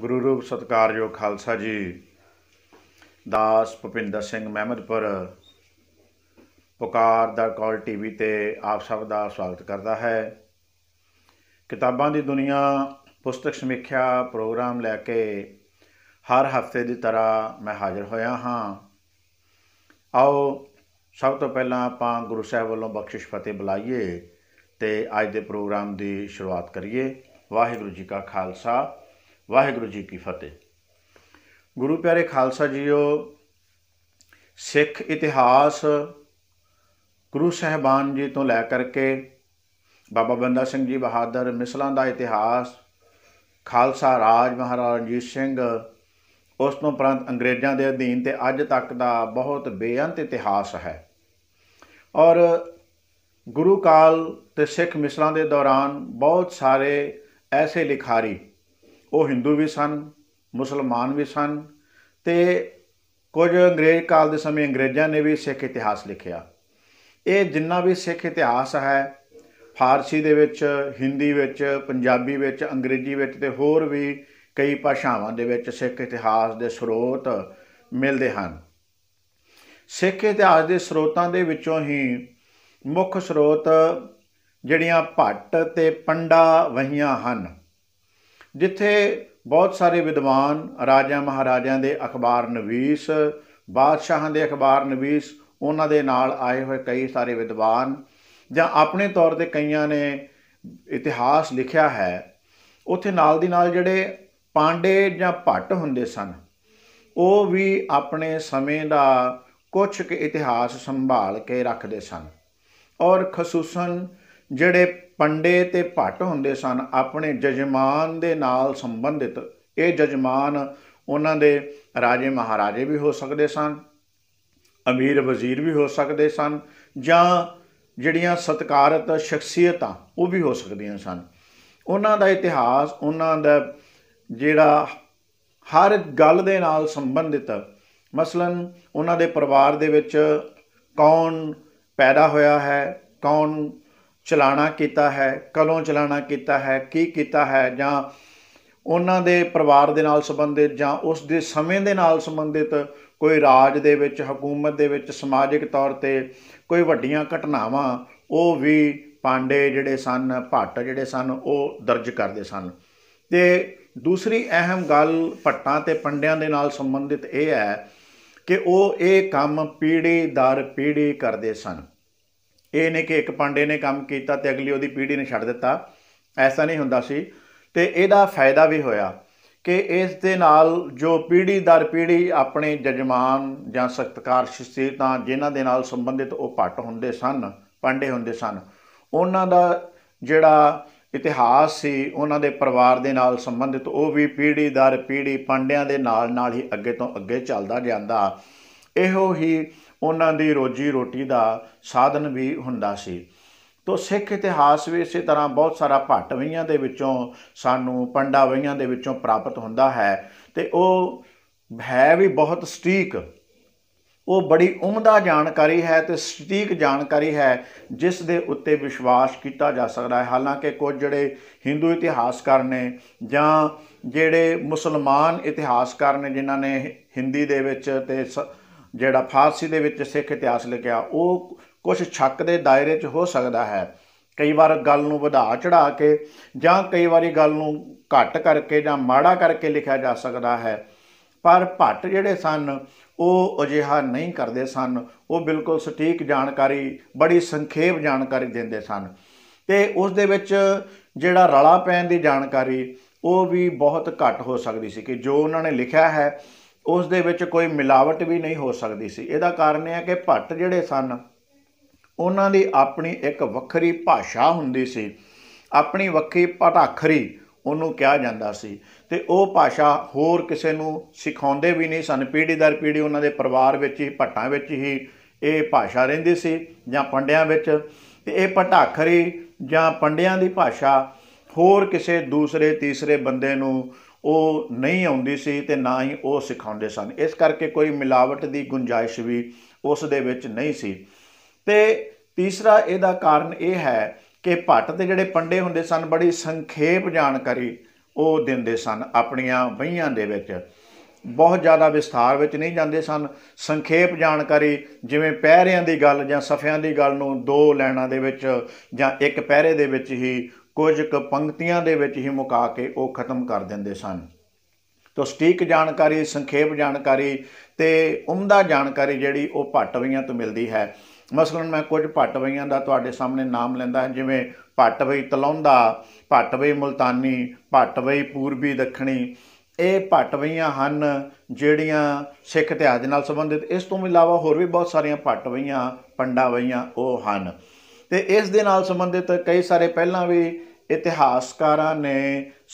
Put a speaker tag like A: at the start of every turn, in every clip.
A: ਗੁਰੂ ਰੂਪ ਸਤਕਾਰਯੋਗ ਖਾਲਸਾ ਜੀ ਦਾਸ ਭਪਿੰਦਰ ਸਿੰਘ ਮਹਿਮਦਪੁਰ ਪੁਕਾਰ ਦਾ ਕਾਲ ਟੀਵੀ ਤੇ ਆਪ ਸਭ ਦਾ ਸਵਾਗਤ ਕਰਦਾ ਹੈ ਕਿਤਾਬਾਂ ਦੀ ਦੁਨੀਆ ਪੁਸਤਕ ਸਮੀਖਿਆ ਪ੍ਰੋਗਰਾਮ ਲੈ ਕੇ ਹਰ ਹਫਤੇ ਦੀ ਤਰ੍ਹਾਂ ਮੈਂ ਹਾਜ਼ਰ ਹੋਇਆ ਹਾਂ ਆਓ ਸਭ ਤੋਂ ਪਹਿਲਾਂ ਆਪਾਂ ਗੁਰੂ ਸਾਹਿਬ ਵੱਲੋਂ ਬਖਸ਼ਿਸ਼ ਫਤਿਹ ਬੁਲਾਈਏ ਤੇ ਅੱਜ ਦੇ ਪ੍ਰੋਗਰਾਮ ਦੀ ਸ਼ੁਰੂਆਤ ਕਰੀਏ ਵਾਹਿਗੁਰੂ ਜੀ ਕਾ ਖਾਲਸਾ ਵਾਹਿਗੁਰੂ ਜੀ ਕੀ ਫਤਿਹ ਗੁਰੂ ਪਿਆਰੇ ਖਾਲਸਾ ਜੀਓ ਸਿੱਖ ਇਤਿਹਾਸ ਗੁਰੂ ਸਹਿਬਾਨ ਜੀ ਤੋਂ ਲੈ ਕਰਕੇ ਬਾਬਾ ਬੰਦਾ ਸਿੰਘ ਜੀ ਬਹਾਦਰ ਮਿਸਲਾਂ ਦਾ ਇਤਿਹਾਸ ਖਾਲਸਾ ਰਾਜ ਮਹਾਰਾਜਾ ਰਣਜੀਤ ਸਿੰਘ ਉਸ ਤੋਂ ਪ੍ਰੰਤ ਅੰਗਰੇਜ਼ਾਂ ਦੇ ਅਧੀਨ ਤੇ ਅੱਜ ਤੱਕ ਦਾ ਬਹੁਤ ਬੇਅੰਤ ਇਤਿਹਾਸ ਹੈ ਔਰ ਗੁਰੂ ਕਾਲ ਤੇ ਸਿੱਖ ਮਿਸਲਾਂ ਦੇ ਦੌਰਾਨ ਬਹੁਤ ਸਾਰੇ ਐਸੇ ਲਿਖਾਰੀ ਉਹ ਹਿੰਦੂ ਵੀ ਸਨ ਮੁਸਲਮਾਨ ਵੀ ਸਨ ਤੇ ਕੁਝ ਅੰਗਰੇਜ਼ ਕਾਲ ਦੇ ਸਮੇਂ ਅੰਗਰੇਜ਼ਾਂ ਨੇ ਵੀ ਸਿੱਖ ਇਤਿਹਾਸ ਲਿਖਿਆ ਇਹ ਜਿੰਨਾ ਵੀ ਸਿੱਖ ਇਤਿਹਾਸ ਹੈ ਫਾਰਸੀ ਦੇ ਵਿੱਚ ਹਿੰਦੀ ਵਿੱਚ ਪੰਜਾਬੀ ਵਿੱਚ ਅੰਗਰੇਜ਼ੀ ਵਿੱਚ ਤੇ ਹੋਰ ਵੀ ਕਈ ਭਾਸ਼ਾਵਾਂ ਦੇ ਵਿੱਚ ਸਿੱਖ ਇਤਿਹਾਸ ਦੇ ਸਰੋਤ ਮਿਲਦੇ ਹਨ ਸਿੱਖ ਇਤਿਹਾਸ ਦੇ ਸਰੋਤਾਂ ਦੇ ਵਿੱਚੋਂ ਹੀ ਮੁੱਖ ਸਰੋਤ ਜਿਹੜੀਆਂ ਭੱਟ ਤੇ ਪੰਡਾ ਵਹੀਆਂ ਹਨ ਜਿੱਥੇ ਬਹੁਤ ਸਾਰੇ ਵਿਦਵਾਨ ਰਾਜਾ ਮਹਾਰਾਜਿਆਂ ਦੇ ਅਖਬਾਰ ਨਵੀਸ ਬਾਦਸ਼ਾਹਾਂ ਦੇ ਅਖਬਾਰ ਨਵੀਸ ਉਹਨਾਂ ਦੇ ਨਾਲ ਆਏ ਹੋਏ ਕਈ ਸਾਰੇ ਵਿਦਵਾਨ ਜਾਂ ਆਪਣੇ ਤੌਰ ਤੇ ਕਈਆਂ ਨੇ ਇਤਿਹਾਸ ਲਿਖਿਆ ਹੈ ਉੱਥੇ ਨਾਲ ਦੀ ਨਾਲ ਜਿਹੜੇ ਪਾਂਡੇ ਜਾਂ ਭੱਟ ਹੁੰਦੇ ਸਨ ਉਹ ਵੀ ਆਪਣੇ ਸਮੇਂ ਦਾ ਕੁਝ ਕਿ ਇਤਿਹਾਸ ਸੰਭਾਲ ਕੇ ਰੱਖਦੇ ਸਨ ਔਰ ਖਸੂਸਨ ਜਿਹੜੇ ਪੰਡੇ ਤੇ ਭੱਟ ਹੁੰਦੇ ਸਨ ਆਪਣੇ ਜਜਮਾਨ ਦੇ ਨਾਲ ਸੰਬੰਧਿਤ ਇਹ ਜਜਮਾਨ ਉਹਨਾਂ ਦੇ ਰਾਜੇ ਮਹਾਰਾਜੇ ਵੀ ਹੋ ਸਕਦੇ ਸਨ ਅਮੀਰ ਵਜ਼ੀਰ ਵੀ ਹੋ ਸਕਦੇ ਸਨ ਜਾਂ ਜਿਹੜੀਆਂ ਸਤਕਾਰਤ ਸ਼ਖਸੀਅਤਾਂ ਉਹ ਵੀ ਹੋ ਸਕਦੀਆਂ ਸਨ ਉਹਨਾਂ ਦਾ ਇਤਿਹਾਸ ਉਹਨਾਂ ਦਾ ਜਿਹੜਾ ਹਰ ਗੱਲ ਦੇ ਨਾਲ ਸੰਬੰਧਿਤ ਮਸਲਨ ਉਹਨਾਂ ਦੇ ਪਰਿਵਾਰ ਦੇ ਵਿੱਚ ਕੌਣ ਪੈਦਾ ਹੋਇਆ ਹੈ ਕੌਣ ਚਲਾਣਾ ਕੀਤਾ ਹੈ ਕਦੋਂ ਚਲਾਣਾ ਕੀਤਾ ਹੈ ਕੀ ਕੀਤਾ ਹੈ ਜਾਂ ਉਹਨਾਂ ਦੇ ਪਰਿਵਾਰ ਦੇ ਨਾਲ ਸੰਬੰਧਿਤ ਜਾਂ ਉਸ ਦੇ ਸਮੇਂ ਦੇ ਨਾਲ ਸੰਬੰਧਿਤ ਕੋਈ ਰਾਜ ਦੇ ਵਿੱਚ ਹਕੂਮਤ ਦੇ ਵਿੱਚ ਸਮਾਜਿਕ ਤੌਰ ਤੇ ਕੋਈ ਵੱਡੀਆਂ ਘਟਨਾਵਾਂ ਉਹ ਵੀ ਪਾਂਡੇ ਜਿਹੜੇ ਸਨ ਭੱਟ ਜਿਹੜੇ ਸਨ ਉਹ ਦਰਜ ਕਰਦੇ ਸਨ ਤੇ ਦੂਸਰੀ ਅਹਿਮ ਗੱਲ ਭੱਟਾਂ ਤੇ ਪੰਡਿਆਂ ਦੇ ਨਾਲ ਸੰਬੰਧਿਤ ਇਹ ਹੈ ਕਿ ਉਹ ਇਹ ਕੰਮ ਪੀੜੀ ਦਰ ਪੀੜੀ ਕਰਦੇ ਸਨ ਇਹ ਨਹੀਂ ਕਿ ਇੱਕ ਪਾਂਡੇ ਨੇ ਕੰਮ ਕੀਤਾ ਤੇ ਅਗਲੀ ਉਹਦੀ ਪੀੜ੍ਹੀ ਨੇ ਛੱਡ ਦਿੱਤਾ ਐਸਾ ਨਹੀਂ ਹੁੰਦਾ ਸੀ ਤੇ ਇਹਦਾ ਫਾਇਦਾ ਵੀ ਹੋਇਆ ਕਿ ਇਸ ਦੇ ਨਾਲ ਜੋ ਪੀੜ੍ਹੀ ਦਰ ਪੀੜ੍ਹੀ ਆਪਣੇ ਜਜਮਾਨ ਜਾਂ ਸਖਤਕਾਰ ਤਾਂ ਜਿਨ੍ਹਾਂ ਦੇ ਨਾਲ ਸੰਬੰਧਿਤ ਉਹ ਪੱਟ ਹੁੰਦੇ ਸਨ ਪਾਂਡੇ ਹੁੰਦੇ ਸਨ ਉਹਨਾਂ ਦਾ ਜਿਹੜਾ ਇਤਿਹਾਸ ਸੀ ਉਹਨਾਂ ਦੇ ਪਰਿਵਾਰ ਦੇ ਨਾਲ ਸੰਬੰਧਿਤ ਉਹ ਵੀ ਪੀੜ੍ਹੀ ਦਰ ਪੀੜ੍ਹੀ ਪਾਂਡਿਆਂ ਦੇ ਨਾਲ ਨਾਲ ਹੀ ਅੱਗੇ ਤੋਂ ਅੱਗੇ ਚੱਲਦਾ ਜਾਂਦਾ ਇਹੋ ਹੀ ਉਹਨਾਂ ਦੀ ਰੋਜੀ ਰੋਟੀ ਦਾ ਸਾਧਨ ਵੀ ਹੁੰਦਾ ਸੀ ਤੋ ਸਿੱਖ ਇਤਿਹਾਸ ਵੀ ਇਸੇ ਤਰ੍ਹਾਂ ਬਹੁਤ ਸਾਰਾ ਭੱਟ ਵਈਆਂ ਦੇ ਵਿੱਚੋਂ ਸਾਨੂੰ ਪੰਡਾ ਵਈਆਂ ਦੇ ਵਿੱਚੋਂ ਪ੍ਰਾਪਤ ਹੁੰਦਾ ਹੈ ਤੇ ਉਹ ਹੈ ਵੀ ਬਹੁਤ ਸਟੀਕ ਉਹ ਬੜੀ ਉਮਦਾ ਜਾਣਕਾਰੀ ਹੈ ਤੇ ਸਟੀਕ ਜਾਣਕਾਰੀ ਹੈ ਜਿਸ ਦੇ ਉੱਤੇ ਵਿਸ਼ਵਾਸ ਕੀਤਾ ਜਾ ਸਕਦਾ ਹੈ ਹਾਲਾਂਕਿ ਕੁਝ ਜਿਹੜੇ ਹਿੰਦੂ ਇਤਿਹਾਸਕਾਰ ਨੇ ਜਾਂ ਜਿਹੜੇ ਮੁਸਲਮਾਨ ਇਤਿਹਾਸਕਾਰ ਨੇ ਜਿਨ੍ਹਾਂ ਨੇ ਹਿੰਦੀ ਦੇ ਵਿੱਚ ਤੇ ਜਿਹੜਾ ਫਾਰਸੀ ਦੇ ਵਿੱਚ ਸਿੱਖ ਇਤਿਹਾਸ ਲਿਖਿਆ ਉਹ ਕੁਝ ਛੱਕ ਦੇ ਦਾਇਰੇ 'ਚ ਹੋ ਸਕਦਾ ਹੈ ਕਈ ਵਾਰ ਗੱਲ ਨੂੰ ਵਧਾ ਚੜਾ ਕੇ ਜਾਂ ਕਈ ਵਾਰੀ ਗੱਲ ਨੂੰ ਘੱਟ ਕਰਕੇ ਜਾਂ ਮਾੜਾ ਕਰਕੇ ਲਿਖਿਆ ਜਾ ਸਕਦਾ ਹੈ ਪਰ ਭੱਟ ਜਿਹੜੇ ਸਨ ਉਹ ਅਜਿਹਾ ਨਹੀਂ ਕਰਦੇ ਸਨ ਉਹ ਬਿਲਕੁਲ ਸਟੀਕ ਜਾਣਕਾਰੀ ਬੜੀ ਸੰਖੇਪ ਜਾਣਕਾਰੀ ਦਿੰਦੇ ਸਨ ਤੇ ਉਸ ਦੇ ਵਿੱਚ ਜਿਹੜਾ ਰਲਾ ਪੈਣ ਦੀ ਜਾਣਕਾਰੀ ਉਹ ਵੀ ਬਹੁਤ ਘੱਟ ਹੋ ਸਕਦੀ ਸੀ ਕਿ ਜੋ ਉਹਨਾਂ ਨੇ ਲਿਖਿਆ ਹੈ ਉਸ ਦੇ ਵਿੱਚ ਕੋਈ ਮਿਲਾਵਟ ਵੀ ਨਹੀਂ ਹੋ ਸਕਦੀ ਸੀ ਇਹਦਾ ਕਾਰਨ ਇਹ ਹੈ ਕਿ ਭੱਟ ਜਿਹੜੇ ਸਨ ਉਹਨਾਂ ਦੀ ਆਪਣੀ ਇੱਕ ਵੱਖਰੀ ਭਾਸ਼ਾ ਹੁੰਦੀ ਸੀ ਆਪਣੀ ਵੱਖਰੀ ਪਟਾਖਰੀ ਉਹਨੂੰ ਕਿਹਾ ਜਾਂਦਾ ਸੀ ਤੇ ਉਹ ਭਾਸ਼ਾ ਹੋਰ ਕਿਸੇ ਨੂੰ ਸਿਖਾਉਂਦੇ ਵੀ ਨਹੀਂ ਸਨ ਪੀੜ੍ਹੀ ਦਰ ਪੀੜ੍ਹੀ ਉਹਨਾਂ ਦੇ ਪਰਿਵਾਰ ਵਿੱਚ ਹੀ ਭੱਟਾਂ ਵਿੱਚ ਹੀ ਇਹ ਭਾਸ਼ਾ ਰਹਿੰਦੀ ਸੀ ਜਾਂ ਪੰਡਿਆਂ ਵਿੱਚ ਤੇ ਇਹ ਪਟਾਖਰੀ ਜਾਂ ਪੰਡਿਆਂ ਦੀ ਭਾਸ਼ਾ ਹੋਰ ਕਿਸੇ ਦੂਸਰੇ ਤੀਸਰੇ ਬੰਦੇ ਨੂੰ ਉਹ ਨਹੀਂ ਆਉਂਦੀ ਸੀ ਤੇ ਨਾ ਹੀ ਉਹ ਸਿਖਾਉਂਦੇ ਸਨ ਇਸ ਕਰਕੇ ਕੋਈ ਮਿਲਾਵਟ ਦੀ ਗੁੰਜਾਇਸ਼ ਵੀ ਉਸ ਦੇ ਵਿੱਚ ਨਹੀਂ ਸੀ ਤੇ ਤੀਸਰਾ ਇਹਦਾ ਕਾਰਨ ਇਹ ਹੈ ਕਿ ਭੱਟ ਦੇ ਜਿਹੜੇ ਪੰਡੇ ਹੁੰਦੇ ਸਨ ਬੜੀ ਸੰਖੇਪ ਜਾਣਕਾਰੀ ਉਹ ਦਿੰਦੇ ਸਨ ਆਪਣੀਆਂ ਵਹੀਆਂ ਦੇ ਵਿੱਚ ਬਹੁਤ ਜ਼ਿਆਦਾ ਵਿਸਥਾਰ ਵਿੱਚ ਨਹੀਂ ਜਾਂਦੇ ਸਨ ਸੰਖੇਪ ਜਾਣਕਾਰੀ ਜਿਵੇਂ ਪਹਿਰਿਆਂ ਦੀ ਗੱਲ ਜਾਂ ਸਫਿਆਂ ਦੀ ਗੱਲ ਨੂੰ ਦੋ ਲੈਣਾ ਦੇ ਵਿੱਚ ਜਾਂ ਇੱਕ ਪਹਿਰੇ ਦੇ ਵਿੱਚ ਹੀ ਕੁਝ ਕੁ ਪੰਕਤੀਆਂ ਦੇ ਵਿੱਚ ਹੀ ਮੁਕਾ ਕੇ ਉਹ ਖਤਮ ਕਰ ਦਿੰਦੇ ਸਨ ਤੋ ਸਟੀਕ ਜਾਣਕਾਰੀ ਸੰਖੇਪ ਜਾਣਕਾਰੀ ਤੇ ਉਮਦਾ ਜਾਣਕਾਰੀ ਜਿਹੜੀ ਉਹ ਭੱਟਵੀਆਂ ਤੋਂ ਮਿਲਦੀ ਹੈ ਮਸਲਨ ਮੈਂ ਕੁਝ ਭੱਟਵਈਆਂ ਦਾ ਤੁਹਾਡੇ ਸਾਹਮਣੇ ਨਾਮ ਲੈਂਦਾ ਜਿਵੇਂ ਭੱਟਵਈ ਤਲੌਂਦਾ ਭੱਟਵਈ ਮੁਲਤਾਨੀ ਭੱਟਵਈ ਪੂਰਬੀ ਦੱਖਣੀ ਇਹ ਭੱਟਵਈਆਂ ਹਨ ਜਿਹੜੀਆਂ ਸਿੱਖ ਇਤਿਹਾਸ ਨਾਲ ਸੰਬੰਧਿਤ ਇਸ ਤੋਂ ਇਲਾਵਾ ਹੋਰ ਵੀ ਬਹੁਤ ਸਾਰੀਆਂ ਭੱਟਵਈਆਂ ਪੰਡਾਵਈਆਂ ਉਹ ਹਨ ਤੇ ਇਸ ਦੇ ਨਾਲ ਸੰਬੰਧਿਤ ਕਈ ਸਾਰੇ ਪਹਿਲਾਂ ਵੀ ਇਤਿਹਾਸਕਾਰਾਂ ਨੇ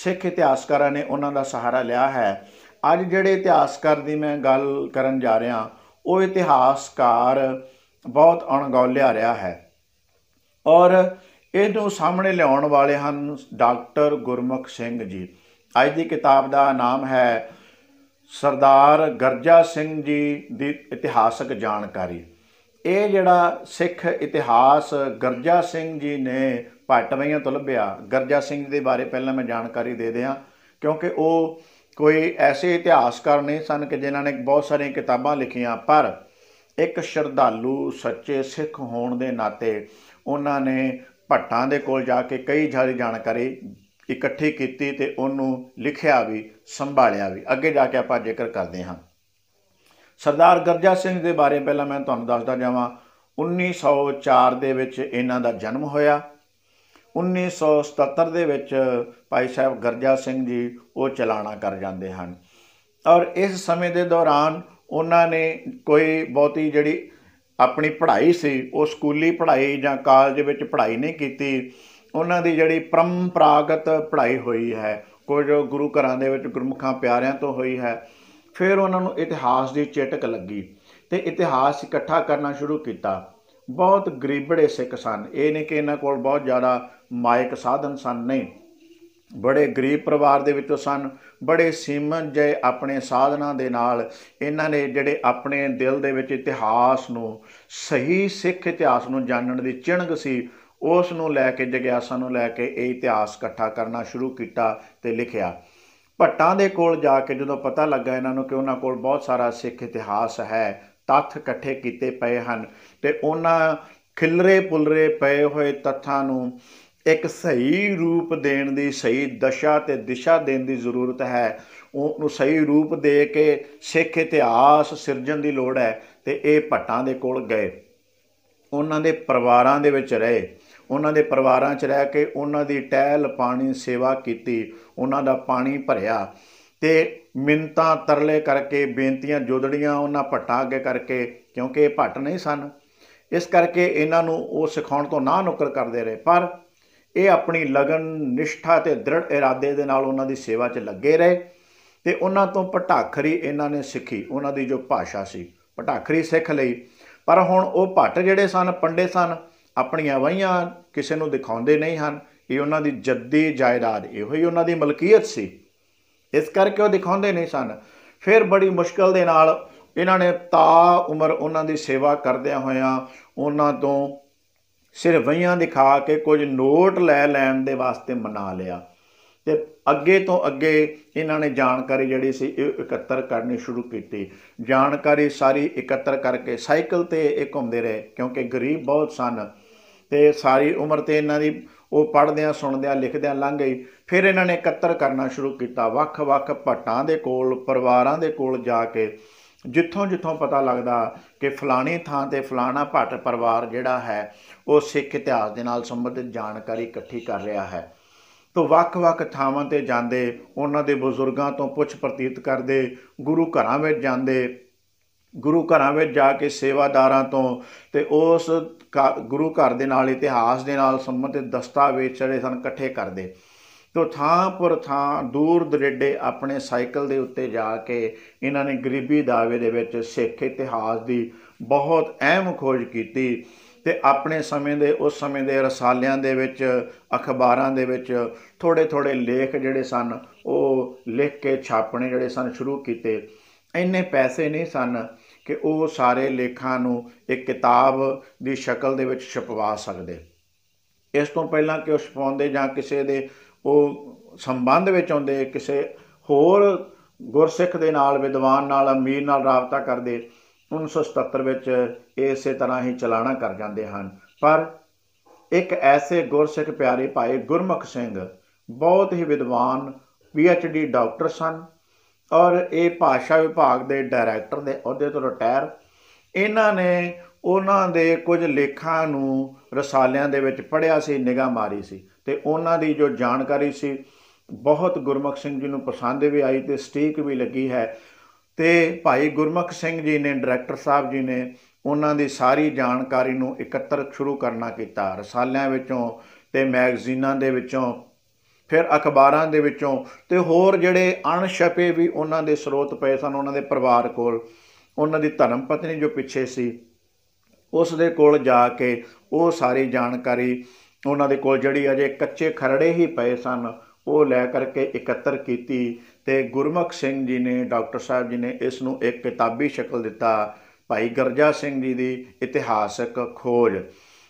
A: ਸਿੱਖ ਇਤਿਹਾਸਕਾਰਾਂ ਨੇ ਉਹਨਾਂ ਦਾ ਸਹਾਰਾ ਲਿਆ ਹੈ ਅੱਜ ਜਿਹੜੇ ਇਤਿਹਾਸਕਾਰ ਦੀ ਮੈਂ ਗੱਲ ਕਰਨ ਜਾ ਰਿਹਾ ਉਹ ਇਤਿਹਾਸਕਾਰ ਬਹੁਤ ਅਣਗੌਲਿਆ ਰਿਹਾ ਹੈ ਔਰ ਇਹਨੂੰ ਸਾਹਮਣੇ ਲਿਆਉਣ ਵਾਲੇ ਹਨ ਡਾਕਟਰ ਗੁਰਮੁਖ ਸਿੰਘ ਜੀ ਅੱਜ ਦੀ ਕਿਤਾਬ ਦਾ ਨਾਮ ਹੈ ਸਰਦਾਰ ਗਰਜਾ ਸਿੰਘ ਜੀ ਦੀ ਇਤਿਹਾਸਕ ਜਾਣਕਾਰੀ ਇਹ ਜਿਹੜਾ ਸਿੱਖ ਇਤਿਹਾਸ ਗਰਜਾ ਸਿੰਘ ਜੀ ਨੇ ਭਟਵਈਆਂ ਤੋਂ ਲੱਭਿਆ ਗਰਜਾ ਸਿੰਘ ਦੇ ਬਾਰੇ ਪਹਿਲਾਂ ਮੈਂ ਜਾਣਕਾਰੀ ਦੇ ਦਿਆਂ ਕਿਉਂਕਿ ਉਹ ਕੋਈ ਐਸੇ ਇਤਿਹਾਸਕਾਰ ਨਹੀਂ ਸਨ ਕਿ ਜਿਨ੍ਹਾਂ ਨੇ ਬਹੁਤ ਸਾਰੀਆਂ ਕਿਤਾਬਾਂ ਲਿਖੀਆਂ ਪਰ ਇੱਕ ਸ਼ਰਧਾਲੂ ਸੱਚੇ ਸਿੱਖ ਹੋਣ ਦੇ ਨਾਤੇ ਉਹਨਾਂ ਨੇ ਭੱਟਾਂ ਦੇ ਕੋਲ ਜਾ ਕੇ ਕਈ ਜਾਰੀ ਜਾਣਕਾਰੀ ਇਕੱਠੀ ਕੀਤੀ ਤੇ ਉਹਨੂੰ ਲਿਖਿਆ ਵੀ ਸੰਭਾਲਿਆ ਵੀ ਅੱਗੇ ਜਾ ਕੇ ਆਪਾਂ ਜ਼ਿਕਰ ਕਰਦੇ ਹਾਂ ਸਰਦਾਰ ਗਰਜਾ ਸਿੰਘ ਦੇ ਬਾਰੇ ਪਹਿਲਾਂ ਮੈਂ ਤੁਹਾਨੂੰ ਦੱਸਦਾ ਜਾਵਾਂ 1904 ਦੇ ਵਿੱਚ ਇਹਨਾਂ ਦਾ ਜਨਮ ਹੋਇਆ 1977 ਦੇ ਵਿੱਚ ਭਾਈ ਸਾਹਿਬ ਗਰਜਾ ਸਿੰਘ ਜੀ ਉਹ ਚਲਾਣਾ ਕਰ ਜਾਂਦੇ ਹਨ ਔਰ ਇਸ ਸਮੇਂ ਦੇ ਦੌਰਾਨ ਉਹਨਾਂ ਨੇ ਕੋਈ ਬਹੁਤੀ ਜਿਹੜੀ ਆਪਣੀ ਪੜ੍ਹਾਈ ਸੀ ਉਹ ਸਕੂਲੀ ਪੜ੍ਹਾਈ ਜਾਂ ਕਾਲਜ ਵਿੱਚ ਪੜ੍ਹਾਈ ਨਹੀਂ ਕੀਤੀ ਉਹਨਾਂ ਦੀ ਜਿਹੜੀ ਪਰੰਪਰਾਗਤ ਪੜ੍ਹਾਈ ਹੋਈ ਹੈ ਕੁਝ ਗੁਰੂ ਘਰਾਂ ਦੇ ਵਿੱਚ ਗੁਰਮੁਖਾਂ ਪਿਆਰਿਆਂ ਤੋਂ ਹੋਈ ਹੈ ਫਿਰ ਉਹਨਾਂ ਨੂੰ ਇਤਿਹਾਸ ਦੀ ਚਿਟਕ ਲੱਗੀ ਤੇ ਇਤਿਹਾਸ ਇਕੱਠਾ ਕਰਨਾ ਸ਼ੁਰੂ ਕੀਤਾ ਬਹੁਤ ਗਰੀਬੜੇ ਸਿੱਖ ਸਨ ਇਹ ਨਹੀਂ ਕਿ ਇਹਨਾਂ ਕੋਲ ਬਹੁਤ ਜ਼ਿਆਦਾ ਮਾਇਕ ਸਾਧਨ ਸਨ ਨਹੀਂ ਬੜੇ ਗਰੀਬ ਪਰਿਵਾਰ ਦੇ ਵਿੱਚੋਂ ਸਨ ਬੜੇ ਸੀਮਤ ਜੇ ਆਪਣੇ ਸਾਧਨਾ ਦੇ ਨਾਲ ਇਹਨਾਂ ਨੇ ਜਿਹੜੇ ਆਪਣੇ ਦਿਲ ਦੇ ਵਿੱਚ ਇਤਿਹਾਸ ਨੂੰ ਸਹੀ ਸਿੱਖ ਇਤਿਹਾਸ ਨੂੰ ਜਾਣਨ ਦੀ ਚਿਣਗ ਸੀ ਉਸ ਨੂੰ ਲੈ ਕੇ ਜਗਿਆਸਾ ਨੂੰ ਲੈ ਕੇ ਇਹ ਇਤਿਹਾਸ ਇਕੱਠਾ ਕਰਨਾ ਸ਼ੁਰੂ ਕੀਤਾ ਤੇ ਲਿਖਿਆ ਭੱਟਾਂ ਦੇ ਕੋਲ ਜਾ ਕੇ ਜਦੋਂ ਪਤਾ ਲੱਗਾ ਇਹਨਾਂ ਨੂੰ ਕਿ ਉਹਨਾਂ ਕੋਲ ਬਹੁਤ ਸਾਰਾ ਸਿੱਖ ਇਤਿਹਾਸ ਹੈ ਤੱਥ ਇਕੱਠੇ ਕੀਤੇ ਪਏ ਹਨ ਤੇ ਉਹਨਾਂ ਖਿਲਰੇ ਪੁਲਰੇ ਪਏ ਹੋਏ ਤੱਥਾਂ ਨੂੰ ਇੱਕ ਸਹੀ ਰੂਪ ਦੇਣ ਦੀ ਸਹੀ ਦਸ਼ਾ ਤੇ ਦਿਸ਼ਾ ਦੇਣ ਦੀ ਜ਼ਰੂਰਤ ਹੈ ਉਹ ਨੂੰ ਸਹੀ ਰੂਪ ਦੇ ਕੇ ਸਿੱਖ ਇਤਿਹਾਸ ਸਿਰਜਣ ਦੀ ਲੋੜ ਹੈ ਤੇ ਇਹ ਭੱਟਾਂ ਦੇ ਕੋਲ ਗਏ ਉਹਨਾਂ ਦੇ ਪਰਿਵਾਰਾਂ ਦੇ ਵਿੱਚ ਰਹੇ ਉਹਨਾਂ ਦੇ ਪਰਿਵਾਰਾਂ 'ਚ ਰਹਿ ਕੇ ਉਹਨਾਂ ਦੀ ਟਹਿਲ ਪਾਣੀ ਸੇਵਾ ਕੀਤੀ ਉਹਨਾਂ ਦਾ ਪਾਣੀ ਭਰਿਆ ਤੇ ਮਿੰਤਾ ਤਰਲੇ ਕਰਕੇ ਬੇਨਤੀਆਂ ਜੋਦੜੀਆਂ ਉਹਨਾਂ ਭੱਟਾ ਅੱਗੇ ਕਰਕੇ ਕਿਉਂਕਿ ਇਹ ਭੱਟ ਨਹੀਂ ਸਨ ਇਸ ਕਰਕੇ ਇਹਨਾਂ ਨੂੰ ਉਹ ਸਿਖਾਉਣ ਤੋਂ ਨਾ ਨੁਕਰ ਕਰਦੇ ਰਹੇ ਪਰ ਇਹ ਆਪਣੀ ਲਗਨ ਨਿਸ਼ਠਾ ਤੇ ਦ੍ਰਿੜ ਇਰਾਦੇ ਦੇ ਨਾਲ ਉਹਨਾਂ ਦੀ ਸੇਵਾ 'ਚ ਲੱਗੇ ਰਹੇ ਤੇ ਉਹਨਾਂ ਤੋਂ ਪਟਾਖਰੀ ਇਹਨਾਂ ਨੇ ਸਿੱਖੀ ਉਹਨਾਂ ਦੀ ਜੋ ਭਾਸ਼ਾ ਸੀ ਪਟਾਖਰੀ ਸਿੱਖ ਲਈ ਪਰ ਹੁਣ ਉਹ ਭੱਟ ਜਿਹੜੇ ਸਨ ਪੰਡੇ ਸਨ ਆਪਣੀਆਂ ਵਹੀਆਂ ਕਿਸੇ ਨੂੰ ਦਿਖਾਉਂਦੇ ਨਹੀਂ ਹਨ ਇਹ ਉਹਨਾਂ ਦੀ ਜੱਦੀ ਜਾਇਦਾਦ ਇਹੋ ਹੀ ਉਹਨਾਂ ਦੀ ਮਲਕੀਅਤ ਸੀ ਇਸ ਕਰਕੇ ਉਹ ਦਿਖਾਉਂਦੇ ਨਹੀਂ ਸਨ ਫਿਰ ਬੜੀ ਮੁਸ਼ਕਲ ਦੇ ਨਾਲ ਇਹਨਾਂ ਨੇ ਤਾ ਉਮਰ ਉਹਨਾਂ ਦੀ ਸੇਵਾ ਕਰਦਿਆਂ ਹੋਇਆਂ ਉਹਨਾਂ ਤੋਂ ਸਿਰ ਵਹੀਆਂ ਦਿਖਾ ਕੇ ਕੁਝ ਨੋਟ ਲੈ ਲੈਣ ਦੇ ਵਾਸਤੇ ਮਨਾ ਲਿਆ ਤੇ ਅੱਗੇ ਤੋਂ ਅੱਗੇ ਇਹਨਾਂ ਨੇ ਜਾਣਕਾਰੀ ਜਿਹੜੀ ਸੀ ਇਹ ਇਕੱਤਰ ਕਰਨੀ ਸ਼ੁਰੂ ਕੀਤੀ ਜਾਣਕਾਰੀ ਸਾਰੀ ਇਕੱਤਰ ਕਰਕੇ ਸਾਈਕਲ ਤੇ ਇਹ ਘੁੰਮਦੇ ਰਹੇ ਕਿਉਂਕਿ ਗਰੀਬ ਬਹੁਤ ਸਨ ਤੇ ਸਾਰੀ ਉਮਰ ਤੇ ਇਹਨਾਂ ਦੀ ਉਹ ਪੜਦਿਆਂ ਸੁਣਦਿਆਂ ਲਿਖਦਿਆਂ ਲੰਘ ਗਈ ਫਿਰ ਇਹਨਾਂ ਨੇ ਇਕੱਤਰ ਕਰਨਾ ਸ਼ੁਰੂ ਕੀਤਾ ਵੱਖ-ਵੱਖ ਭੱਟਾਂ ਦੇ ਕੋਲ ਪਰਿਵਾਰਾਂ ਦੇ ਕੋਲ ਜਾ ਕੇ ਜਿੱਥੋਂ ਜਿੱਥੋਂ ਪਤਾ ਲੱਗਦਾ ਕਿ ਫਲਾਣੀ ਥਾਂ ਤੇ ਫਲਾਣਾ ਭੱਟ ਪਰਿਵਾਰ ਜਿਹੜਾ ਹੈ ਉਹ ਸਿੱਖ ਇਤਿਹਾਸ ਦੇ ਨਾਲ ਸੰਬੰਧਿਤ ਜਾਣਕਾਰੀ ਇਕੱਠੀ ਕਰ ਰਿਹਾ ਹੈ ਤੋਂ ਵੱਖ-ਵੱਖ ਥਾਵਾਂ ਤੇ ਜਾਂਦੇ ਉਹਨਾਂ ਦੇ ਬਜ਼ੁਰਗਾਂ ਤੋਂ ਪੁੱਛ ਪ੍ਰਤੀਤ ਕਰਦੇ ਗੁਰੂ ਘਰਾਂ ਵਿੱਚ ਜਾਂਦੇ ਗੁਰੂ ਘਰਾਂ ਵਿੱਚ ਜਾ ਕੇ ਸੇਵਾਦਾਰਾਂ ਤੋਂ ਤੇ ਉਸ ਗੁਰੂ ਘਰ ਦੇ ਨਾਲ ਇਤਿਹਾਸ ਦੇ ਨਾਲ ਸੰਬੰਧਿਤ ਦਸਤਾਵੇਜ਼ ਜਿਹੜੇ ਸਨ ਇਕੱਠੇ ਕਰਦੇ ਤੋ ਥਾਂ ਪਰ ਥਾਂ ਦੂਰ ਦਰੇਡੇ ਆਪਣੇ ਸਾਈਕਲ ਦੇ ਉੱਤੇ ਜਾ ਕੇ ਇਹਨਾਂ ਨੇ ਗਰੀਬੀ ਦਾਵੇ ਦੇ ਵਿੱਚ ਸਿੱਖ ਇਤਿਹਾਸ ਦੀ ਬਹੁਤ ਅਹਿਮ ਖੋਜ ਕੀਤੀ ਤੇ ਆਪਣੇ ਸਮੇਂ ਦੇ ਉਸ ਸਮੇਂ ਦੇ ਰਸਾਲਿਆਂ ਦੇ ਵਿੱਚ ਅਖਬਾਰਾਂ ਦੇ ਵਿੱਚ ਥੋੜੇ ਥੋੜੇ ਲੇਖ ਜਿਹੜੇ ਸਨ ਉਹ ਲਿਖ ਕੇ ਛਾਪਣੇ ਜਿਹੜੇ ਸਨ ਸ਼ੁਰੂ ਕੀਤੇ ਇੰਨੇ ਪੈਸੇ ਨਹੀਂ ਸਨ ਕਿ ਉਹ ਸਾਰੇ ਲੇਖਾਂ ਨੂੰ ਇੱਕ ਕਿਤਾਬ ਦੀ ਸ਼ਕਲ ਦੇ ਵਿੱਚ ਛਪਵਾ ਸਕਦੇ ਇਸ ਤੋਂ ਪਹਿਲਾਂ ਕਿ ਉਹ ਛਪਾਉਂਦੇ ਜਾਂ ਕਿਸੇ ਦੇ ਉਹ ਸੰਬੰਧ ਵਿੱਚ ਆਉਂਦੇ ਕਿਸੇ ਹੋਰ ਗੁਰਸਿੱਖ ਦੇ ਨਾਲ ਵਿਦਵਾਨ ਨਾਲ ਅਮੀਰ ਨਾਲ ਰਾਬਤਾ ਕਰਦੇ 1977 ਵਿੱਚ ਇਸੇ ਤਰ੍ਹਾਂ ਹੀ ਚਲਾਣਾ ਕਰ ਜਾਂਦੇ ਹਨ ਪਰ ਇੱਕ ਐਸੇ ਗੁਰਸਿੱਖ ਪਿਆਰੇ ਭਾਈ ਗੁਰਮੁਖ ਸਿੰਘ ਬਹੁਤ ਹੀ ਵਿਦਵਾਨ ਪੀ ਐਚ ਡੀ ਡਾਕਟਰ ਸਨ ਔਰ ਇਹ ਭਾਸ਼ਾ ਵਿਭਾਗ ਦੇ ਡਾਇਰੈਕਟਰ ਦੇ ਅਹੁਦੇ ਤੋਂ ਰਿਟਾਇਰ ਇਹਨਾਂ ਨੇ ਉਹਨਾਂ ਦੇ ਕੁਝ ਲੇਖਾਂ ਨੂੰ ਰਸਾਲਿਆਂ ਦੇ ਵਿੱਚ ਪੜਿਆ ਸੀ ਨਿਗਾਹ ਮਾਰੀ ਸੀ ਤੇ ਉਹਨਾਂ ਦੀ ਜੋ ਜਾਣਕਾਰੀ ਸੀ ਬਹੁਤ ਗੁਰਮੁਖ ਸਿੰਘ ਜੀ ਨੂੰ ਪਸੰਦ ਵੀ ਆਈ ਤੇ ਸਟੀਕ ਵੀ ਲੱਗੀ ਹੈ ਤੇ ਭਾਈ ਗੁਰਮੁਖ ਸਿੰਘ ਜੀ ਨੇ ਡਾਇਰੈਕਟਰ ਸਾਹਿਬ ਜੀ ਨੇ ਉਹਨਾਂ ਦੀ ਸਾਰੀ ਜਾਣਕਾਰੀ ਨੂੰ ਇਕੱਤਰ ਸ਼ੁਰੂ ਕਰਨਾ ਕੀਤਾ ਰਸਾਲਿਆਂ ਵਿੱਚੋਂ ਤੇ ਮੈਗਜ਼ੀਨਾਂ ਦੇ ਵਿੱਚੋਂ ਫਿਰ ਅਖਬਾਰਾਂ ਦੇ ਵਿੱਚੋਂ ਤੇ ਹੋਰ ਜਿਹੜੇ ਅਣਛਪੇ ਵੀ ਉਹਨਾਂ ਦੇ ਸਰੋਤ ਪਏ ਸਨ ਉਹਨਾਂ ਦੇ ਪਰਿਵਾਰ ਕੋਲ ਉਹਨਾਂ ਦੀ ਧਰਮ ਪਤਨੀ ਜੋ ਪਿੱਛੇ ਸੀ ਉਸ ਦੇ ਕੋਲ ਜਾ ਕੇ ਉਹ ਸਾਰੀ ਜਾਣਕਾਰੀ ਉਹਨਾਂ ਦੇ ਕੋਲ ਜਿਹੜੀ ਅਜੇ ਕੱਚੇ ਖਰੜੇ ਹੀ ਪਏ ਸਨ ਉਹ ਲੈ ਕਰਕੇ ਇਕੱਤਰ ਕੀਤੀ ਤੇ ਗੁਰਮੁਖ ਸਿੰਘ ਜੀ ਨੇ ਡਾਕਟਰ ਸਾਹਿਬ ਜੀ ਨੇ ਇਸ ਨੂੰ ਇੱਕ ਕਿਤਾਬੀ ਸ਼ਕਲ ਦਿੱਤਾ ਭਾਈ ਗਰਜਾ ਸਿੰਘ ਜੀ ਦੀ ਇਤਿਹਾਸਕ ਖੋਜ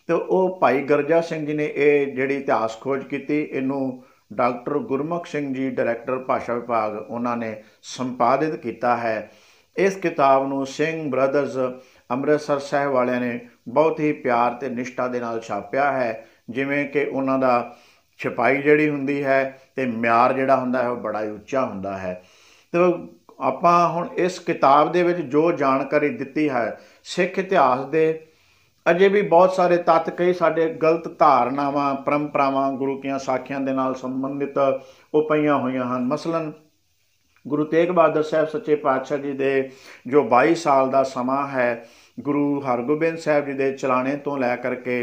A: ਤੇ ਉਹ ਭਾਈ ਗਰਜਾ ਸਿੰਘ ਜੀ ਨੇ ਇਹ ਜਿਹੜੀ ਇਤਿਹਾਸ ਖੋਜ ਕੀਤੀ ਇਹਨੂੰ ਡਾਕਟਰ ਗੁਰਮੁਖ ਸਿੰਘ ਜੀ ਡਾਇਰੈਕਟਰ ਭਾਸ਼ਾ ਵਿਭਾਗ ਉਹਨਾਂ ਨੇ ਸੰਪਾਦਿਤ ਕੀਤਾ ਹੈ ਇਸ ਕਿਤਾਬ ਨੂੰ ਸਿੰਘ ਬ੍ਰਦਰਜ਼ ਅੰਮ੍ਰਿਤਸਰ ਸਾਹਿਬ ਵਾਲਿਆਂ ਨੇ ਬਹੁਤ ਹੀ ਪਿਆਰ ਤੇ ਨਿਸ਼ਠਾ ਦੇ ਨਾਲ ਛਾਪਿਆ ਹੈ ਜਿਵੇਂ ਕਿ ਉਹਨਾਂ ਦਾ ਛਪਾਈ ਜਿਹੜੀ ਹੁੰਦੀ ਹੈ ਤੇ ਮਿਆਰ ਜਿਹੜਾ ਹੁੰਦਾ ਹੈ ਉਹ ਬੜਾ ਉੱਚਾ ਹੁੰਦਾ ਹੈ ਤੇ ਆਪਾਂ ਹੁਣ ਇਸ ਕਿਤਾਬ ਦੇ ਵਿੱਚ ਜੋ ਜਾਣਕਾਰੀ ਦਿੱਤੀ ਹੈ ਸਿੱਖ ਇਤਿਹਾਸ ਦੇ ਅਜੇ ਵੀ ਬਹੁਤ ਸਾਰੇ ਤੱਤ ਕਈ ਸਾਡੇ ਗਲਤ ਧਾਰਨਾਵਾਂ ਪਰੰਪਰਾਵਾਂ ਗੁਰੂ ਕੀਆਂ ਸਾਖੀਆਂ ਦੇ ਨਾਲ ਸੰਬੰਧਿਤ ਉਹ ਪਈਆਂ ਹੋਈਆਂ ਹਨ ਮਸਲਨ ਗੁਰੂ ਤੇਗ ਬਹਾਦਰ ਸਾਹਿਬ ਸੱਚੇ ਪਾਤਸ਼ਾਹ ਜੀ ਦੇ ਜੋ 22 ਸਾਲ ਦਾ ਸਮਾਂ ਹੈ ਗੁਰੂ ਹਰਗੋਬਿੰਦ ਸਾਹਿਬ ਜੀ ਦੇ ਚਲਾਣੇ ਤੋਂ ਲੈ ਕਰਕੇ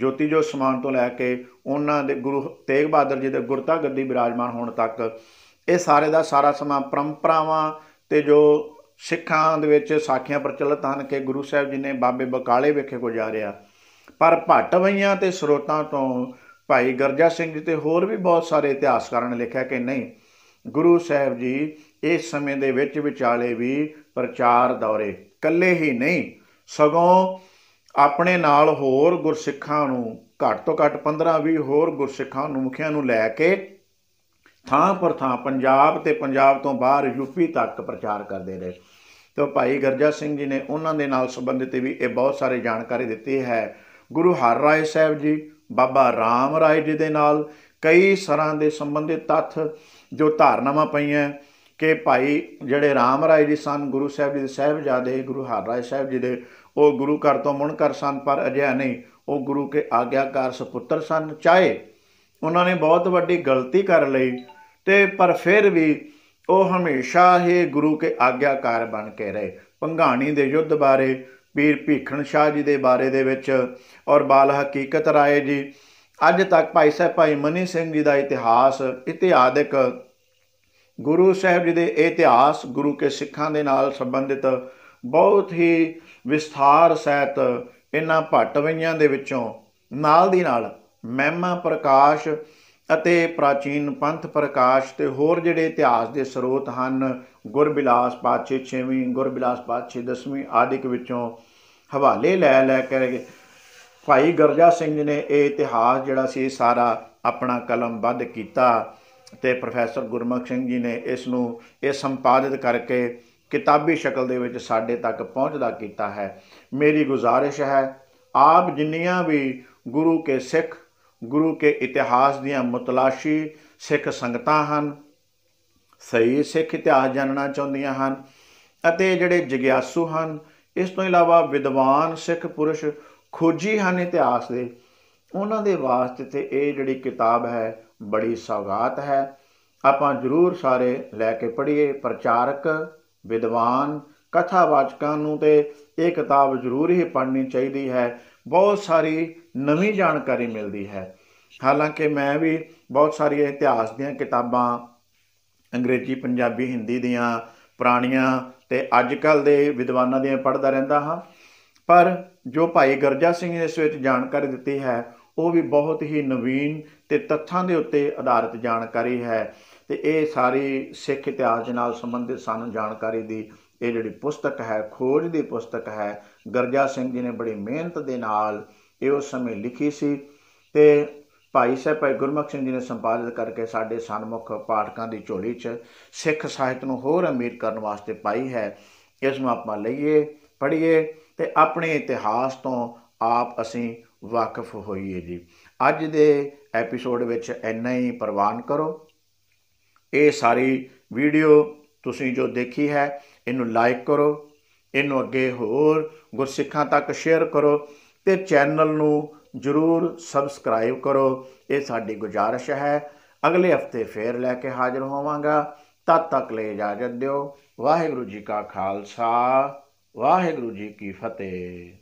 A: ਜੋਤੀ ਜੋ ਸਮਾਨ ਤੋਂ ਲੈ ਕੇ ਉਹਨਾਂ ਦੇ ਗੁਰੂ ਤੇਗ ਬਹਾਦਰ ਜੀ ਦੇ ਗੁਰਤਾ ਗੱਦੀ ਬਿਰਾਜਮਾਨ ਹੋਣ ਤੱਕ ਇਹ ਸਾਰੇ ਦਾ ਸਾਰਾ ਸਮਾਂ ਪਰੰਪਰਾਵਾਂ ਤੇ ਜੋ ਸਿੱਖਾਂ ਦੇ ਵਿੱਚ ਸਾਖੀਆਂ ਪ੍ਰਚਲਿਤ ਹਨ ਕਿ ਗੁਰੂ ਸਾਹਿਬ ਜੀ ਨੇ ਬਾਬੇ ਬਕਾਲੇ ਵਿਖੇ ਗੁਜ਼ਾਰਿਆ ਪਰ ਭਟਵਈਆਂ ਤੇ ਸਰੋਤਾਂ ਤੋਂ ਭਾਈ ਗਰਜਾ ਸਿੰਘ ਜੀ ਤੇ ਹੋਰ ਵੀ ਬਹੁਤ ਸਾਰੇ ਇਤਿਹਾਸਕਾਰਾਂ ਨੇ ਲਿਖਿਆ ਕਿ ਨਹੀਂ ਗੁਰੂ ਸਾਹਿਬ ਜੀ ਇਸ ਸਮੇਂ ਦੇ ਵਿੱਚ ਵਿਚਾਲੇ ਵੀ ਪ੍ਰਚਾਰ ਦੌਰੇ ਕੱਲੇ ਹੀ ਨਹੀਂ ਸਗੋਂ ਆਪਣੇ ਨਾਲ ਹੋਰ ਗੁਰਸਿੱਖਾਂ ਨੂੰ ਘੱਟ ਤੋਂ ਘੱਟ 15-20 ਹੋਰ ਗੁਰਸਿੱਖਾਂ ਨੂੰ ਮੁਖੀਆਂ ਨੂੰ ਲੈ ਕੇ ਥਾਂ ਪਰ ਥਾਂ ਪੰਜਾਬ ਤੇ ਪੰਜਾਬ ਤੋਂ ਬਾਹਰ ਯੂਪੀ ਤੱਕ ਪ੍ਰਚਾਰ ਕਰਦੇ ਰਹੇ ਤਾਂ ਭਾਈ ਗਰਜਾ ਸਿੰਘ ਜੀ ਨੇ ਉਹਨਾਂ ਦੇ ਨਾਲ ਸੰਬੰਧਿਤ ਵੀ ਇਹ ਬਹੁਤ ਸਾਰੇ ਜਾਣਕਾਰੀ ਦਿੱਤੀ ਹੈ ਗੁਰੂ ਹਰ ਰਾਏ ਸਾਹਿਬ ਜੀ ਬਾਬਾ ਰਾਮ ਰਾਏ ਜੀ ਦੇ ਨਾਲ ਕਈ ਸਰਾਂ ਦੇ ਸੰਬੰਧਿਤ ਤੱਥ ਜੋ ਧਾਰਨਾਵਾਂ ਪਈਆਂ ਕਿ ਭਾਈ ਜਿਹੜੇ ਰਾਮ ਰਾਏ ਜੀ ਸਨ ਗੁਰੂ ਸਾਹਿਬ ਜੀ ਦੇ ਸਹਿਬਜ਼ਾਦੇ ਗੁਰੂ ਹਰ ਰਾਏ ਸਾਹਿਬ ਜੀ ਦੇ ਉਹ ਗੁਰੂ ਘਰ ਤੋਂ ਕਰ ਸਨ ਪਰ ਅਜਿਹਾ ਨਹੀਂ ਉਹ ਗੁਰੂ ਕੇ ਆਗਿਆਕਾਰ ਸੁਪੁੱਤਰ ਸਨ ਚਾਹੇ ਉਹਨਾਂ ਨੇ ਬਹੁਤ ਵੱਡੀ ਗਲਤੀ ਕਰ ਲਈ ਤੇ ਪਰ ਫਿਰ ਵੀ ਉਹ ਹਮੇਸ਼ਾ ਹੀ ਗੁਰੂ ਕੇ ਆਗਿਆਕਾਰ ਬਣ ਕੇ ਰਹੇ ਪੰਘਾਣੀ ਦੇ ਯੁੱਧ ਬਾਰੇ ਪੀਰ ਭੀਖਣ ਸ਼ਾਹ ਜੀ ਦੇ ਬਾਰੇ ਦੇ ਵਿੱਚ ਔਰ ਬਾਲ ਹਕੀਕਤ ਰਾਏ ਜੀ ਅੱਜ ਤੱਕ ਭਾਈ ਸਾਹਿਬ ਭਾਈ ਮਨੀ ਸਿੰਘ ਜੀ ਦਾ ਇਤਿਹਾਸ ਇਤਿਹਾਦਿਕ ਗੁਰੂ ਸਾਹਿਬ ਜੀ ਦੇ ਇਤਿਹਾਸ ਗੁਰੂ ਕੇ ਸਿੱਖਾਂ ਦੇ ਨਾਲ ਸੰਬੰਧਿਤ ਬਹੁਤ ਹੀ ਵਿਸਥਾਰ ਸਹਿਤ ਇਹਨਾਂ ਭਟਵਈਆਂ ਦੇ ਵਿੱਚੋਂ ਨਾਲ ਦੀ ਨਾਲ ਮਹਿਮਾ ਪ੍ਰਕਾਸ਼ ਅਤੇ ਪ੍ਰਾਚੀਨ ਪੰਥ ਪ੍ਰਕਾਸ਼ ਤੇ ਹੋਰ ਜਿਹੜੇ ਇਤਿਹਾਸ ਦੇ ਸਰੋਤ ਹਨ ਗੁਰਬਿਲਾਸ ਪਾਤਸ਼ਾਹ 6ਵੀਂ ਗੁਰਬਿਲਾਸ ਪਾਤਸ਼ਾਹ 10ਵੀਂ ਆਦਿਕ ਵਿੱਚੋਂ ਹਵਾਲੇ ਲੈ ਲੈ ਕੇ ਭਾਈ ਗਰਜਾ ਸਿੰਘ ਜੀ ਨੇ ਇਹ ਇਤਿਹਾਸ ਜਿਹੜਾ ਸੀ ਸਾਰਾ ਆਪਣਾ ਕਲਮ ਬੰਦ ਕੀਤਾ ਤੇ ਪ੍ਰੋਫੈਸਰ ਗੁਰਮਖ ਸਿੰਘ ਜੀ ਨੇ ਇਸ ਨੂੰ ਇਹ ਸੰਪਾਦਿਤ ਕਰਕੇ ਕਿਤਾਬੀ ਸ਼ਕਲ ਦੇ ਵਿੱਚ ਸਾਡੇ ਤੱਕ ਪਹੁੰਚਦਾ ਕੀਤਾ ਹੈ ਮੇਰੀ ਗੁਜ਼ਾਰਿਸ਼ ਹੈ ਆਪ ਜਿੰਨੀਆਂ ਵੀ ਗੁਰੂ ਕੇ ਸਿੱਖ ਗੁਰੂ ਕੇ ਇਤਿਹਾਸ ਦੀਆਂ ਮਤਲਾਸ਼ੀ ਸਿੱਖ ਸੰਗਤਾਂ ਹਨ ਸਹੀ ਸਿੱਖ ਇਤਿਹਾਸ ਜਾਣਨਾ ਚਾਹੁੰਦੀਆਂ ਹਨ ਅਤੇ ਜਿਹੜੇ ਜਿਗਿਆਸੂ ਹਨ ਇਸ ਤੋਂ ਇਲਾਵਾ ਵਿਦਵਾਨ ਸਿੱਖ ਪੁਰਸ਼ ਖੋਜੀ ਹਨ ਇਤਿਹਾਸ ਦੇ ਉਹਨਾਂ ਦੇ ਵਾਸਤੇ ਤੇ ਇਹ ਜਿਹੜੀ ਕਿਤਾਬ ਹੈ ਬੜੀ ਸੌਗਾਤ ਹੈ ਆਪਾਂ ਜ਼ਰੂਰ ਸਾਰੇ ਲੈ ਕੇ ਪੜ੍ਹੀਏ ਪ੍ਰਚਾਰਕ ਵਿਦਵਾਨ ਕਥਾਵਾਚਕਾਂ ਨੂੰ ਤੇ ਇਹ ਕਿਤਾਬ ਜ਼ਰੂਰ ਹੀ ਪੜ੍ਹਨੀ ਚਾਹੀਦੀ ਹੈ ਬਹੁਤ ਸਾਰੀ ਨਵੀਂ ਜਾਣਕਾਰੀ ਮਿਲਦੀ ਹੈ ਹਾਲਾਂਕਿ ਮੈਂ ਵੀ ਬਹੁਤ ਸਾਰੀਆਂ ਇਤਿਹਾਸ ਦੀਆਂ ਕਿਤਾਬਾਂ ਅੰਗਰੇਜ਼ੀ ਪੰਜਾਬੀ ਹਿੰਦੀ ਦੀਆਂ ਪੁਰਾਣੀਆਂ ਤੇ ਅੱਜ ਕੱਲ ਦੇ ਵਿਦਵਾਨਾਂ ਦੀਆਂ ਪੜ੍ਹਦਾ ਰਹਿੰਦਾ ਹਾਂ ਪਰ ਜੋ ਭਾਈ ਗਰਜਾ ਸਿੰਘ ਨੇ ਇਸ ਵਿੱਚ ਜਾਣਕਾਰੀ ਦਿੱਤੀ ਹੈ ਉਹ ਵੀ ਬਹੁਤ ਹੀ ਨਵੀਨ ਤੇ ਤੱਥਾਂ ਦੇ ਉੱਤੇ ਆਧਾਰਿਤ ਜਾਣਕਾਰੀ ਹੈ ਤੇ ਇਹ ਸਾਰੀ ਸਿੱਖ ਇਤਿਹਾਸ ਦੇ ਨਾਲ ਸੰਬੰਧਿਤ ਸਾਨੂੰ ਜਾਣਕਾਰੀ ਦੀ ਇਹ ਜਿਹੜੀ ਪੁਸਤਕ ਹੈ ਖੋਜ ਦੀ ਪੁਸਤਕ ਹੈ ਗਰਜਾ ਸਿੰਘ ਜੀ ਨੇ ਬੜੀ ਮਿਹਨਤ ਦੇ ਨਾਲ ਇਹ ਉਸ ਸਮੇਂ ਲਿਖੀ ਸੀ ਤੇ ਭਾਈ ਸਾਹਿਬ ਭਾਈ ਗੁਰਮਖ ਸਿੰਘ ਜੀ ਨੇ ਸੰਪਾਦਿਤ ਕਰਕੇ ਸਾਡੇ ਸਨਮੁਖ ਪਾਠਕਾਂ ਦੀ ਝੋਲੀ 'ਚ ਸਿੱਖ ਸਾਹਿਤ ਨੂੰ ਹੋਰ ਅਮੀਰ ਕਰਨ ਵਾਸਤੇ ਪਾਈ ਹੈ ਇਸ ਨੂੰ ਆਪਾਂ ਲਈਏ ਪੜ੍ਹੀਏ ਤੇ ਆਪਣੇ ਇਤਿਹਾਸ ਤੋਂ ਆਪ ਅਸੀਂ ਵਾਕਫ ਹੋਈਏ ਜੀ ਅੱਜ ਦੇ ਐਪੀਸੋਡ ਵਿੱਚ ਇੰਨਾ ਹੀ ਪ੍ਰਵਾਨ ਕਰੋ ਇਹ ਸਾਰੀ ਵੀਡੀਓ ਤੁਸੀਂ ਜੋ ਦੇਖੀ ਹੈ ਇਹਨੂੰ ਲਾਈਕ ਕਰੋ ਇਹਨੂੰ ਅੱਗੇ ਹੋਰ ਗੁਰਸਿੱਖਾਂ ਤੱਕ ਸ਼ੇਅਰ ਕਰੋ ਤੇ ਚੈਨਲ ਨੂੰ ਜਰੂਰ ਸਬਸਕ੍ਰਾਈਬ ਕਰੋ ਇਹ ਸਾਡੀ ਗੁਜਾਰਿਸ਼ ਹੈ ਅਗਲੇ ਹਫਤੇ ਫੇਰ ਲੈ ਕੇ ਹਾਜ਼ਰ ਹੋਵਾਂਗਾ ਤਦ ਤੱਕ ਲਈ ਇਜਾਜ਼ਤ ਦਿਓ ਵਾਹਿਗੁਰੂ ਜੀ ਕਾ ਖਾਲਸਾ ਵਾਹਿਗੁਰੂ ਜੀ ਕੀ ਫਤਿਹ